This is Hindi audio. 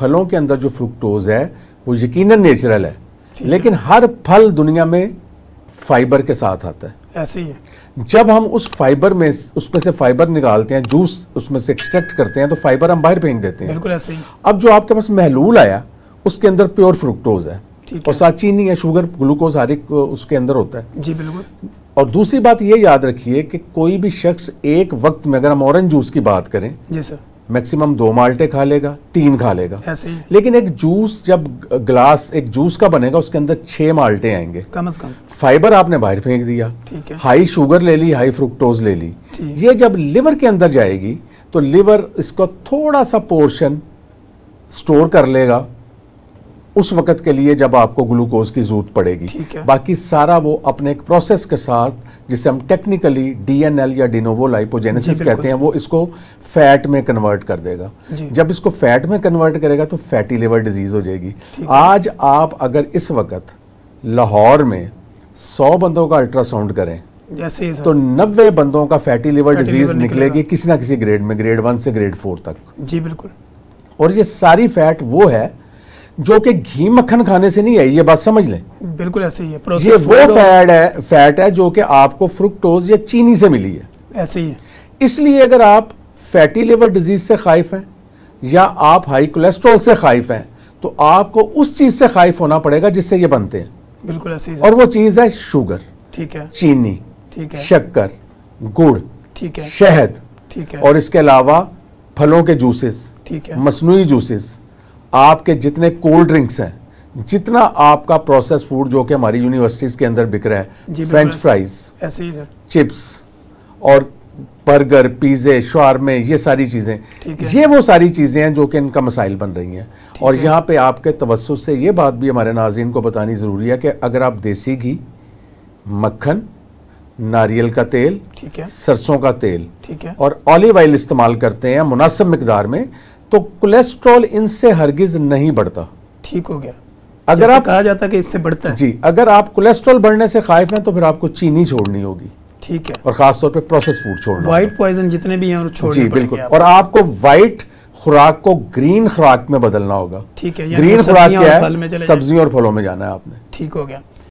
फलों के अंदर जो फ्रुक्टोज है वो यकीनन नेचुरल है लेकिन हर फल दुनिया में फाइबर के साथ आता है ऐसे ही है जब हम उस फाइबर में उसमें से फाइबर निकालते हैं जूस उसमें से एक्सट्रैक्ट करते हैं तो फाइबर हम बाहर फेंक देते हैं बिल्कुल ऐसे ही अब जो आपके पास महलूल आया उसके अंदर प्योर फ्रुक्टोज है और साथ चीनी है शुगर ग्लूकोज हर एक उसके अंदर होता है जी बिल्कुल और दूसरी बात ये याद रखिए कि कोई भी शख्स एक वक्त में अगर हम ऑरेंज जूस की बात करें जी सर मैक्सिमम दो माल्टे खा लेगा तीन खा लेगा ऐसे लेकिन एक जूस जब ग्लास एक जूस का बनेगा उसके अंदर छह माल्टे आएंगे कम से कम फाइबर आपने बाहर फेंक दिया ठीक है हाई शुगर ले ली हाई फ्रुक्टोज ले ली ये जब लिवर के अंदर जाएगी तो लिवर इसका थोड़ा सा पोर्शन स्टोर कर लेगा उस वक्त के लिए जब आपको ग्लूकोज की जरूरत पड़ेगी बाकी सारा वो अपने एक प्रोसेस के साथ जिसे हम टेक्निकली डीएनएल या डिनोवो लाइपोजेनेसिस कहते हैं वो इसको फैट में कन्वर्ट कर देगा जब इसको फैट में कन्वर्ट करेगा तो फैटी लिवर डिजीज हो जाएगी आज आप अगर इस वक्त लाहौर में सौ बंदों का अल्ट्रासाउंड करें जैसे तो नब्बे बंदों का फैटी लिवर डिजीज निकलेगी किसी ना किसी ग्रेड में ग्रेड वन से ग्रेड फोर तक जी बिल्कुल और ये सारी फैट वो है जो कि घी मक्खन खाने से नहीं आई ये बात समझ लें बिल्कुल ऐसे ही है ये वो फैट है फैट है जो कि आपको फ्रुक्टोज या चीनी से मिली है ऐसे ही है इसलिए अगर आप फैटी लिवर डिजीज से खाइफ हैं या आप हाई कोलेस्ट्रोल से खाइफ हैं तो आपको उस चीज से खाइफ होना पड़ेगा जिससे ये बनते हैं बिल्कुल ऐसे और वो चीज है शुगर ठीक है चीनी ठीक है शक्कर गुड़ ठीक है शहद ठीक है और इसके अलावा फलों के जूसेस ठीक है मसनू जूसेस आपके जितने कोल्ड ड्रिंक्स हैं जितना आपका प्रोसेस फूड जो कि हमारी यूनिवर्सिटीज़ के अंदर बिक रहा है फ्रेंच फ्राइज ऐसे ही चिप्स और बर्गर पिज़्ज़े शॉर्मे ये सारी चीज़ें ये वो सारी चीज़ें हैं जो कि इनका मसाइल बन रही हैं और यहाँ पे आपके तवसत से ये बात भी हमारे नाजीन को बतानी ज़रूरी है कि अगर आप देसी घी मक्खन नारियल का तेल ठीक है सरसों का तेल ठीक है और ऑलिव ऑयल इस्तेमाल करते हैं मुनासिब मकदार में तो कोलेस्ट्रॉल इनसे हरगिज नहीं बढ़ता ठीक हो गया अगर आप कहा जाता है कि इससे बढ़ता है जी अगर आप कोलेस्ट्रॉल बढ़ने से खाइफ हैं तो फिर आपको चीनी छोड़नी होगी ठीक है और खासतौर पर प्रोसेस फूड छोड़ना व्हाइट पॉइजन जितने भी हैं छोड़ जी बिल्कुल और आपको व्हाइट खुराक को ग्रीन खुराक में बदलना होगा ठीक है ग्रीन तो खुराक क्या है सब्जियों और फलों में जाना है आपने ठीक हो गया